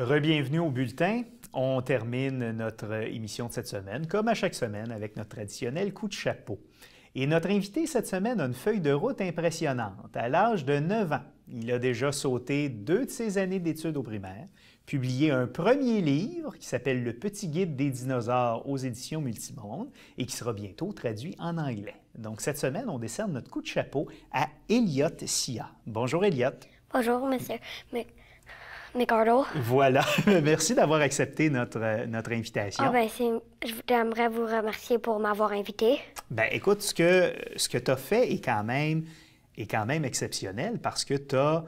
Re-bienvenue au bulletin. On termine notre émission de cette semaine, comme à chaque semaine, avec notre traditionnel coup de chapeau. Et notre invité cette semaine a une feuille de route impressionnante. À l'âge de 9 ans, il a déjà sauté deux de ses années d'études au primaire, publié un premier livre qui s'appelle Le Petit Guide des dinosaures aux éditions Multimonde et qui sera bientôt traduit en anglais. Donc cette semaine, on décerne notre coup de chapeau à Elliot Sia. Bonjour Elliot. Bonjour, monsieur. Voilà. Merci d'avoir accepté notre, euh, notre invitation. Ah, ben, j'aimerais vous remercier pour m'avoir invité. Ben, écoute, ce que, ce que tu as fait est quand, même, est quand même exceptionnel parce que tu as,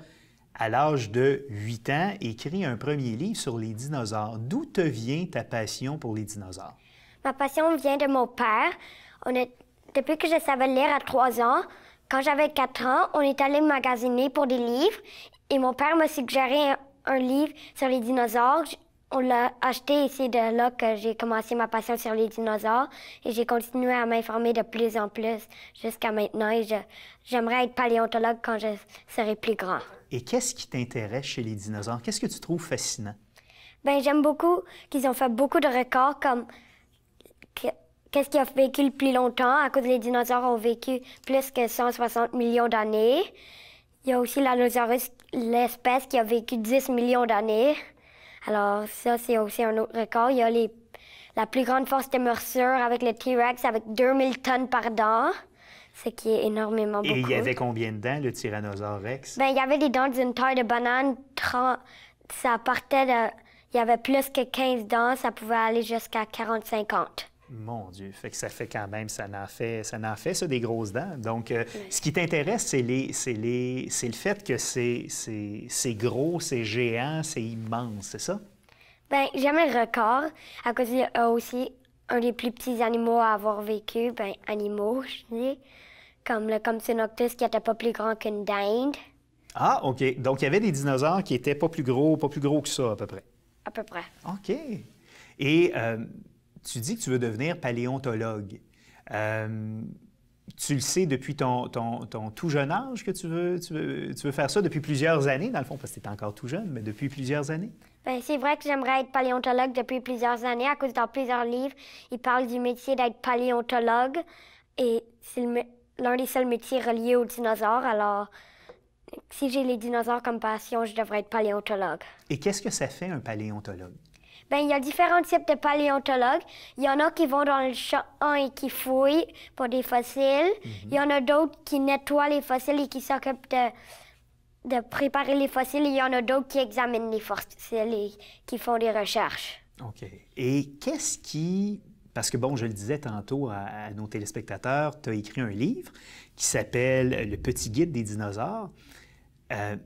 à l'âge de 8 ans, écrit un premier livre sur les dinosaures. D'où te vient ta passion pour les dinosaures? Ma passion vient de mon père. On est... Depuis que je savais lire à 3 ans, quand j'avais 4 ans, on est allé magasiner pour des livres et mon père m'a suggéré un livre sur les dinosaures. On l'a acheté et c'est de là que j'ai commencé ma passion sur les dinosaures et j'ai continué à m'informer de plus en plus jusqu'à maintenant et j'aimerais être paléontologue quand je serai plus grand. Et qu'est-ce qui t'intéresse chez les dinosaures? Qu'est-ce que tu trouves fascinant? Ben j'aime beaucoup qu'ils ont fait beaucoup de records comme qu'est-ce qui a vécu le plus longtemps. À cause des dinosaures, ont vécu plus que 160 millions d'années. Il y a aussi l'allosaurus, l'espèce qui a vécu 10 millions d'années. Alors ça, c'est aussi un autre record. Il y a les, la plus grande force de morsure avec le T-Rex avec 2000 tonnes par dent, ce qui est énormément beaucoup. Et il y avait combien de dents, le Tyrannosaurus Rex? Ben, il y avait des dents d'une taille de banane. Ça partait de... Il y avait plus que 15 dents, ça pouvait aller jusqu'à 40-50. Mon Dieu, fait que ça fait quand même, ça n'a fait, ça en fait ça des grosses dents. Donc, euh, ce qui t'intéresse, c'est les, les, le fait que c'est, c'est, gros, c'est géant, c'est immense, c'est ça? Ben jamais le record, à cause de, aussi un des plus petits animaux à avoir vécu, ben animaux, je dis, comme le Octus qui n'était pas plus grand qu'une dinde. Ah, ok. Donc il y avait des dinosaures qui étaient pas plus gros, pas plus gros que ça à peu près. À peu près. Ok. Et euh, tu dis que tu veux devenir paléontologue. Euh, tu le sais depuis ton, ton, tout jeune âge que tu veux, tu, veux, faire ça, depuis plusieurs années, dans le fond, parce que tu es encore tout jeune, mais depuis plusieurs années? Ben, c'est vrai que j'aimerais être paléontologue depuis plusieurs années, à cause dans plusieurs livres, ils parlent du métier d'être paléontologue, et c'est l'un des seuls métiers reliés aux dinosaures, alors si j'ai les dinosaures comme passion, je devrais être paléontologue. Et qu'est-ce que ça fait un paléontologue? Ben, il y a différents types de paléontologues. Il y en a qui vont dans le champ et qui fouillent pour des fossiles. Mhm. Il y en a d'autres qui nettoient les fossiles et qui s'occupent de, préparer les fossiles. Il y en a d'autres qui examinent les fossiles et qui font des recherches. OK. Et qu'est-ce qui... Parce que, bon, je le disais tantôt à, nos téléspectateurs, tu as écrit un livre qui s'appelle Le petit guide des dinosaures. Euh,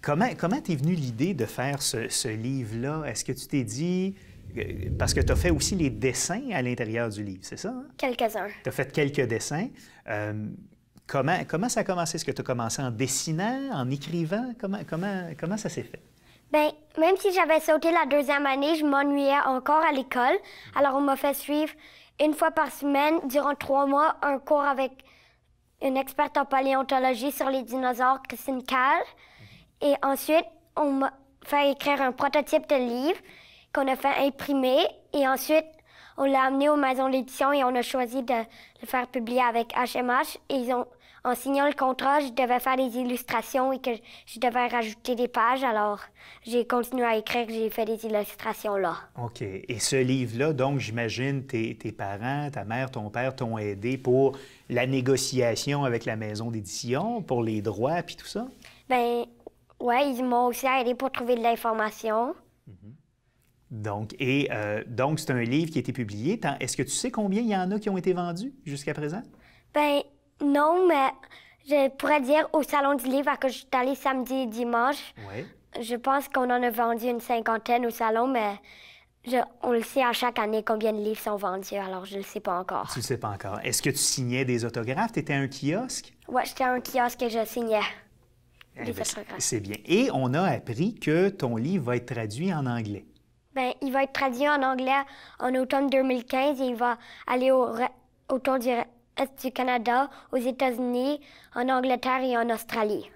Comment comment t'es venu l'idée de faire ce, livre-là Est-ce que tu t'es dit euh, parce que tu as fait aussi les dessins à l'intérieur du livre, c'est ça? Hein? Quelques-uns. Tu as fait quelques dessins. Euh, comment, comment ça a commencé? Est-ce que tu as commencé en dessinant, en écrivant? Comment, comment ça s'est fait? Bien, même si j'avais sauté la deuxième année, je m'ennuyais encore à l'école. Alors, on m'a fait suivre une fois par semaine, durant trois mois, un cours avec une experte en paléontologie sur les dinosaures, Christine Kahl. Et ensuite, on m'a fait écrire un prototype de livre qu'on a fait imprimer. Et ensuite, on l'a amené aux maisons d'édition et on a choisi de le faire publier avec HMH. Et ils ont, en signant le contrat, je devais faire des illustrations et que je devais rajouter des pages. Alors, j'ai continué à écrire, j'ai fait des illustrations là. OK. Et ce livre-là, donc, j'imagine tes, tes parents, ta mère, ton père t'ont aidé pour la négociation avec la maison d'édition, pour les droits, puis tout ça? Bien, oui, ils m'ont aussi aidé pour trouver de l'information. Mhm. Donc, et euh, donc, c'est un livre qui a été publié. Est-ce que tu sais combien il y en a qui ont été vendus jusqu'à présent? Ben non, mais je pourrais dire au Salon du livre, à que je suis allée samedi et dimanche. Oui. Je pense qu'on en a vendu une cinquantaine au salon, mais on le sait à chaque année combien de livres sont vendus, alors je ne le sais pas encore. Tu ne sais pas encore. Est-ce que tu signais des autographes? Tu étais à un kiosque? Oui, j'étais un kiosque et je signais. Eh ben, c'est bien. Et on a appris que ton livre va être traduit en anglais. Bien, il va être traduit en anglais en automne 2015 et il va aller au autour du reste du Canada, aux États-Unis, en Angleterre et en Australie.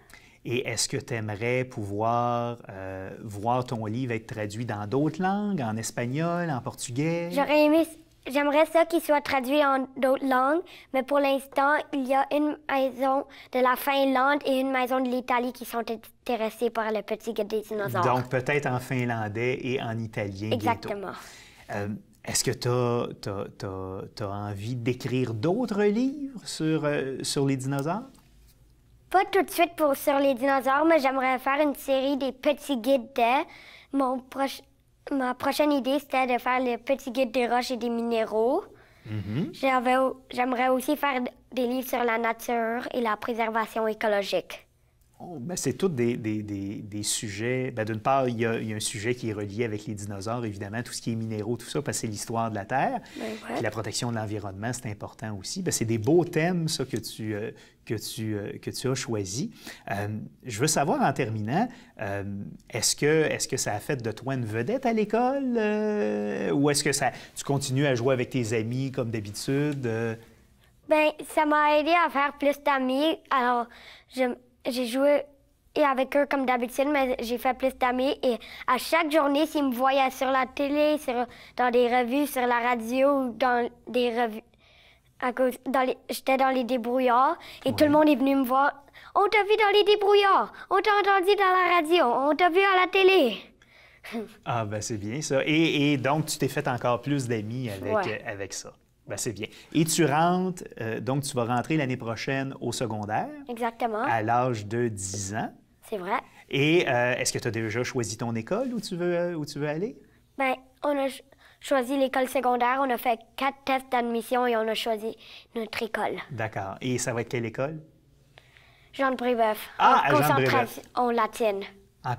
Et est-ce que tu aimerais pouvoir euh, voir ton livre être traduit dans d'autres langues, en espagnol, en portugais? J'aurais aimé J'aimerais ça qu'il soit traduit en d'autres langues, mais pour l'instant, il y a une maison de la Finlande et une maison de l'Italie qui sont intéressées par le petit guide des dinosaures. Donc peut-être en finlandais et en italien. Exactement. Euh, est-ce que tu as, envie d'écrire d'autres livres sur, euh, sur les dinosaures? Pas tout de suite pour sur les dinosaures, mais j'aimerais faire une série des petits guides de mon prochain... Ma prochaine idée, c'était de faire le petit guide des roches et des minéraux. Mm-hmm. J'aimerais aussi faire des livres sur la nature et la préservation écologique. Oh, ben, c'est tous des, des, des, sujets. Ben, d'une part, il y, a, un sujet qui est relié avec les dinosaures, évidemment, tout ce qui est minéraux, tout ça, parce que c'est l'histoire de la Terre. Ben, la protection de l'environnement, c'est important aussi. c'est des beaux thèmes, ça, que tu, euh, que tu, euh, que tu as choisi. Euh, je veux savoir, en terminant, est-ce que, est que ça a fait de toi une vedette à l'école? ou est-ce que ça, tu continues à jouer avec tes amis comme d'habitude? Bien, ça m'a aidé à faire plus d'amis. Alors, je j'ai joué et avec eux comme d'habitude, mais j'ai fait plus d'amis. Et à chaque journée, s'ils me voyaient sur la télé, dans des revues, sur la radio, dans des revues, j'étais dans les débrouillards et tout le monde est venu me voir. On t'a vu dans les débrouillards, on t'a entendu dans la radio, on t'a vu à la télé. ah ben c'est bien ça. Et, donc tu t'es fait encore plus d'amis avec, avec ça. Ben, c'est bien. Et tu rentres, euh, donc tu vas rentrer l'année prochaine au secondaire. Exactement. À l'âge de 10 ans. C'est vrai. Et euh, est-ce que tu as déjà choisi ton école où tu veux, euh, où tu veux aller? Bien, on a choisi l'école secondaire, on a fait quatre tests d'admission et on a choisi notre école. D'accord. Et ça va être quelle école? Jean de Brébeuf. Ah, en concentration latine.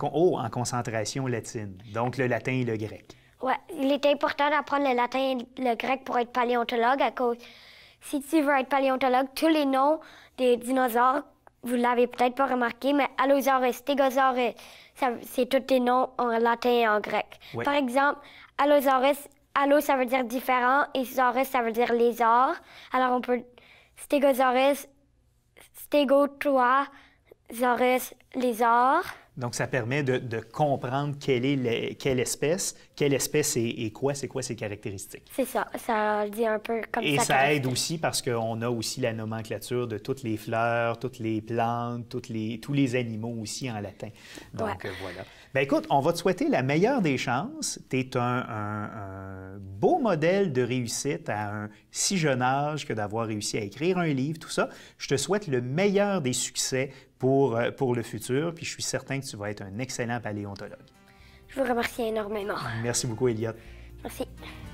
oh, en concentration latine. Donc le latin et le grec. Ouais, il est important d'apprendre le latin et le grec pour être paléontologue à cause. Si tu veux être paléontologue, tous les noms des dinosaures, vous l'avez peut-être pas remarqué, mais Allosaurus, Stegosaurus, c'est tous des noms en latin et en grec. Par exemple, Allosaurus, Allo, ça veut dire différent, et Saurus, ça veut dire lézard. Alors on peut. Stegosaurus, trois Zaurus, lézard. Donc, ça permet de, comprendre quelle, est quelle espèce, quelle espèce est, et quoi, c'est quoi ses caractéristiques. C'est ça, ça dit un peu comme et ça. Et ça aide aussi parce qu'on a aussi la nomenclature de toutes les fleurs, toutes les plantes, toutes les, tous les animaux aussi en latin. Donc, euh, voilà. Bien, écoute, on va te souhaiter la meilleure des chances. Tu es un, un, beau modèle de réussite à un si jeune âge que d'avoir réussi à écrire un livre, tout ça. Je te souhaite le meilleur des succès euh, pour, le futur. Puis je suis certain que tu vas être un excellent paléontologue. Je vous remercie énormément. Merci beaucoup, Eliott. Merci.